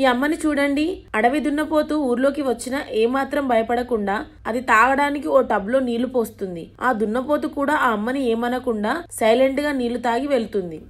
ఈ అమ్మని చూడండి అడవి దున్నపోతూ ఊర్లోకి వచ్చినా ఏమాత్రం భయపడకుండా అది తాగడానికి ఓ టబ్లో నీళ్లు పోస్తుంది ఆ దున్నపోతు కూడా ఆ అమ్మని ఏమనకుండా సైలెంట్ గా నీళ్లు తాగి వెళ్తుంది